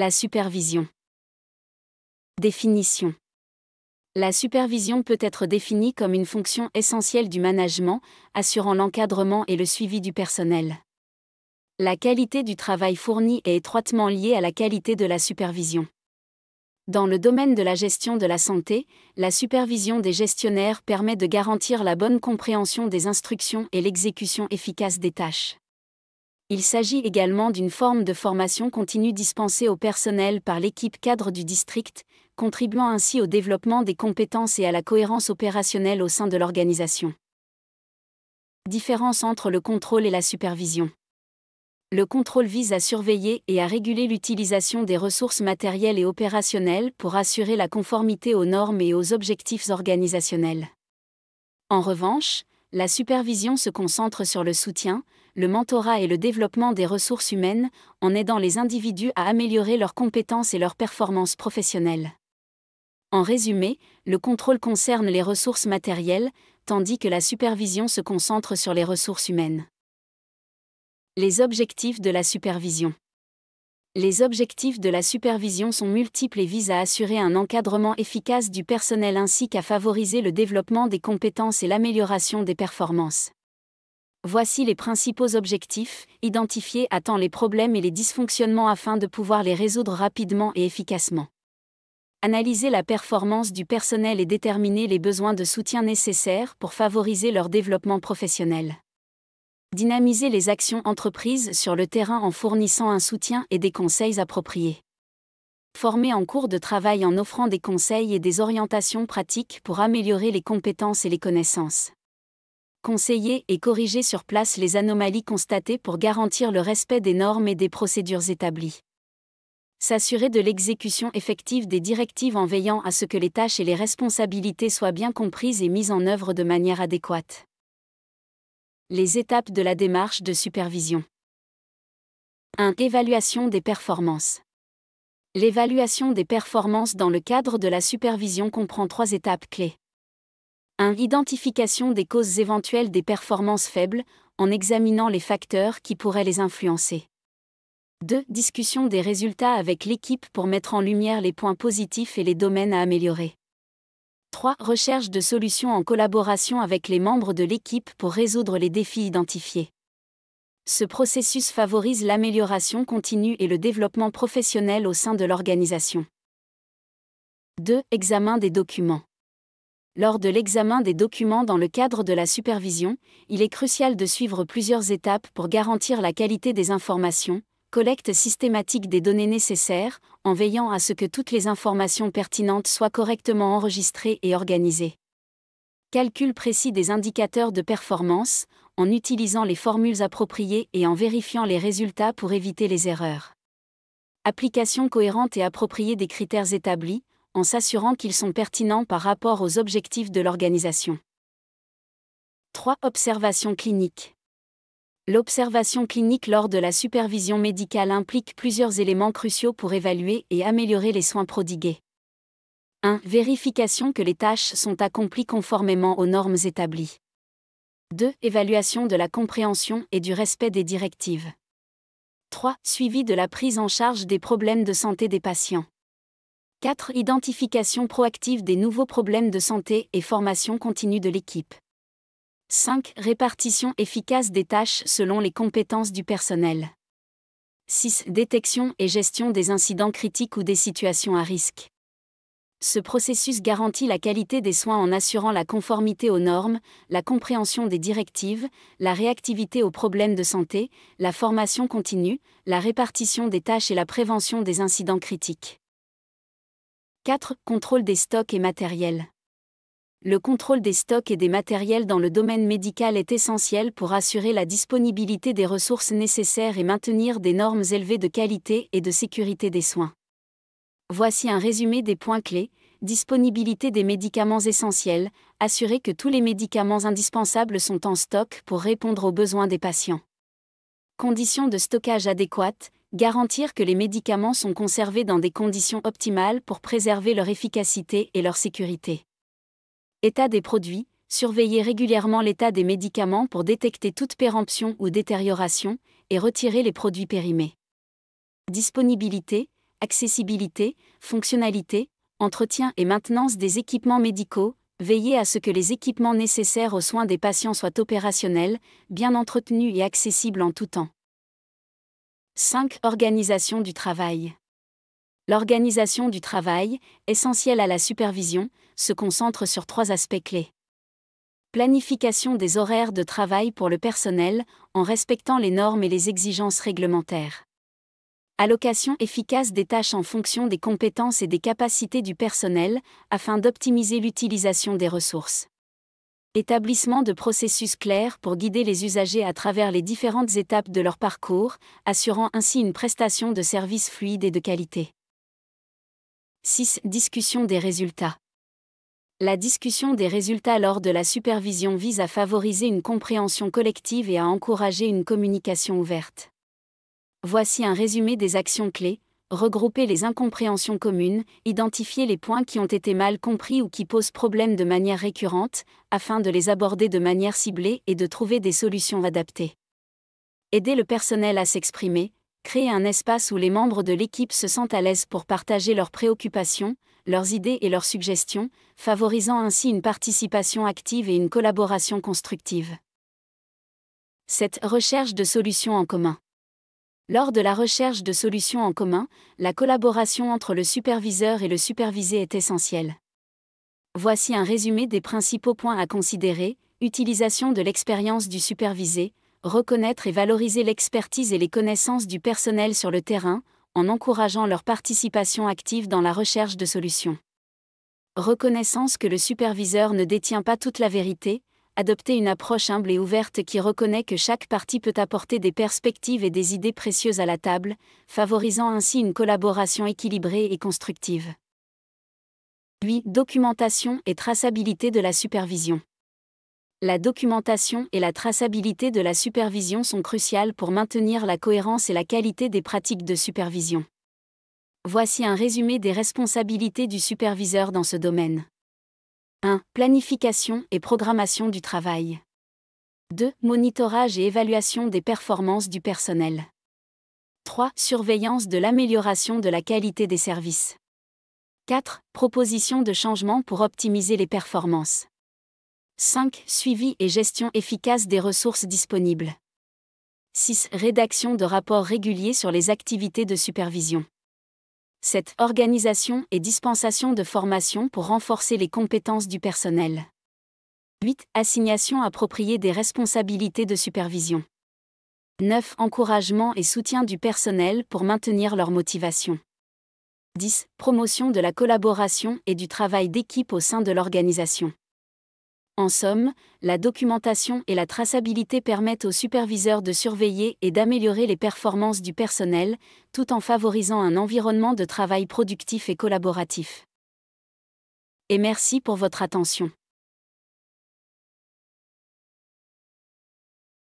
La supervision. Définition. La supervision peut être définie comme une fonction essentielle du management, assurant l'encadrement et le suivi du personnel. La qualité du travail fourni est étroitement liée à la qualité de la supervision. Dans le domaine de la gestion de la santé, la supervision des gestionnaires permet de garantir la bonne compréhension des instructions et l'exécution efficace des tâches. Il s'agit également d'une forme de formation continue dispensée au personnel par l'équipe cadre du district, contribuant ainsi au développement des compétences et à la cohérence opérationnelle au sein de l'organisation. Différence entre le contrôle et la supervision. Le contrôle vise à surveiller et à réguler l'utilisation des ressources matérielles et opérationnelles pour assurer la conformité aux normes et aux objectifs organisationnels. En revanche, la supervision se concentre sur le soutien, le mentorat et le développement des ressources humaines, en aidant les individus à améliorer leurs compétences et leurs performances professionnelles. En résumé, le contrôle concerne les ressources matérielles, tandis que la supervision se concentre sur les ressources humaines. Les objectifs de la supervision. Les objectifs de la supervision sont multiples et visent à assurer un encadrement efficace du personnel ainsi qu'à favoriser le développement des compétences et l'amélioration des performances. Voici les principaux objectifs, identifier à temps les problèmes et les dysfonctionnements afin de pouvoir les résoudre rapidement et efficacement. Analyser la performance du personnel et déterminer les besoins de soutien nécessaires pour favoriser leur développement professionnel dynamiser les actions entreprises sur le terrain en fournissant un soutien et des conseils appropriés. Former en cours de travail en offrant des conseils et des orientations pratiques pour améliorer les compétences et les connaissances. Conseiller et corriger sur place les anomalies constatées pour garantir le respect des normes et des procédures établies. S'assurer de l'exécution effective des directives en veillant à ce que les tâches et les responsabilités soient bien comprises et mises en œuvre de manière adéquate. Les étapes de la démarche de supervision. 1. Évaluation des performances. L'évaluation des performances dans le cadre de la supervision comprend trois étapes clés. 1. Identification des causes éventuelles des performances faibles, en examinant les facteurs qui pourraient les influencer. 2. Discussion des résultats avec l'équipe pour mettre en lumière les points positifs et les domaines à améliorer. 3. Recherche de solutions en collaboration avec les membres de l'équipe pour résoudre les défis identifiés. Ce processus favorise l'amélioration continue et le développement professionnel au sein de l'organisation. 2. Examen des documents. Lors de l'examen des documents dans le cadre de la supervision, il est crucial de suivre plusieurs étapes pour garantir la qualité des informations, collecte systématique des données nécessaires, en veillant à ce que toutes les informations pertinentes soient correctement enregistrées et organisées. Calcul précis des indicateurs de performance, en utilisant les formules appropriées et en vérifiant les résultats pour éviter les erreurs. Application cohérente et appropriée des critères établis, en s'assurant qu'ils sont pertinents par rapport aux objectifs de l'organisation. 3. Observations cliniques. L'observation clinique lors de la supervision médicale implique plusieurs éléments cruciaux pour évaluer et améliorer les soins prodigués. 1. Vérification que les tâches sont accomplies conformément aux normes établies. 2. Évaluation de la compréhension et du respect des directives. 3. Suivi de la prise en charge des problèmes de santé des patients. 4. Identification proactive des nouveaux problèmes de santé et formation continue de l'équipe. 5. Répartition efficace des tâches selon les compétences du personnel. 6. Détection et gestion des incidents critiques ou des situations à risque. Ce processus garantit la qualité des soins en assurant la conformité aux normes, la compréhension des directives, la réactivité aux problèmes de santé, la formation continue, la répartition des tâches et la prévention des incidents critiques. 4. Contrôle des stocks et matériels le contrôle des stocks et des matériels dans le domaine médical est essentiel pour assurer la disponibilité des ressources nécessaires et maintenir des normes élevées de qualité et de sécurité des soins. Voici un résumé des points clés. Disponibilité des médicaments essentiels, assurer que tous les médicaments indispensables sont en stock pour répondre aux besoins des patients. Conditions de stockage adéquates, garantir que les médicaments sont conservés dans des conditions optimales pour préserver leur efficacité et leur sécurité. État des produits, surveiller régulièrement l'état des médicaments pour détecter toute péremption ou détérioration, et retirer les produits périmés. Disponibilité, accessibilité, fonctionnalité, entretien et maintenance des équipements médicaux, veiller à ce que les équipements nécessaires aux soins des patients soient opérationnels, bien entretenus et accessibles en tout temps. 5. Organisation du travail l'organisation du travail, essentielle à la supervision, se concentre sur trois aspects clés. Planification des horaires de travail pour le personnel, en respectant les normes et les exigences réglementaires. Allocation efficace des tâches en fonction des compétences et des capacités du personnel, afin d'optimiser l'utilisation des ressources. Établissement de processus clairs pour guider les usagers à travers les différentes étapes de leur parcours, assurant ainsi une prestation de services fluide et de qualité. 6. Discussion des résultats. La discussion des résultats lors de la supervision vise à favoriser une compréhension collective et à encourager une communication ouverte. Voici un résumé des actions clés, regrouper les incompréhensions communes, identifier les points qui ont été mal compris ou qui posent problème de manière récurrente, afin de les aborder de manière ciblée et de trouver des solutions adaptées. Aider le personnel à s'exprimer, Créer un espace où les membres de l'équipe se sentent à l'aise pour partager leurs préoccupations, leurs idées et leurs suggestions, favorisant ainsi une participation active et une collaboration constructive. Cette recherche de solutions en commun. Lors de la recherche de solutions en commun, la collaboration entre le superviseur et le supervisé est essentielle. Voici un résumé des principaux points à considérer, utilisation de l'expérience du supervisé, reconnaître et valoriser l'expertise et les connaissances du personnel sur le terrain, en encourageant leur participation active dans la recherche de solutions. Reconnaissance que le superviseur ne détient pas toute la vérité, adopter une approche humble et ouverte qui reconnaît que chaque partie peut apporter des perspectives et des idées précieuses à la table, favorisant ainsi une collaboration équilibrée et constructive. 8. Documentation et traçabilité de la supervision la documentation et la traçabilité de la supervision sont cruciales pour maintenir la cohérence et la qualité des pratiques de supervision. Voici un résumé des responsabilités du superviseur dans ce domaine. 1. Planification et programmation du travail. 2. Monitorage et évaluation des performances du personnel. 3. Surveillance de l'amélioration de la qualité des services. 4. Proposition de changement pour optimiser les performances. 5. Suivi et gestion efficace des ressources disponibles. 6. Rédaction de rapports réguliers sur les activités de supervision. 7. Organisation et dispensation de formation pour renforcer les compétences du personnel. 8. Assignation appropriée des responsabilités de supervision. 9. Encouragement et soutien du personnel pour maintenir leur motivation. 10. Promotion de la collaboration et du travail d'équipe au sein de l'organisation. En somme, la documentation et la traçabilité permettent aux superviseurs de surveiller et d'améliorer les performances du personnel, tout en favorisant un environnement de travail productif et collaboratif. Et merci pour votre attention.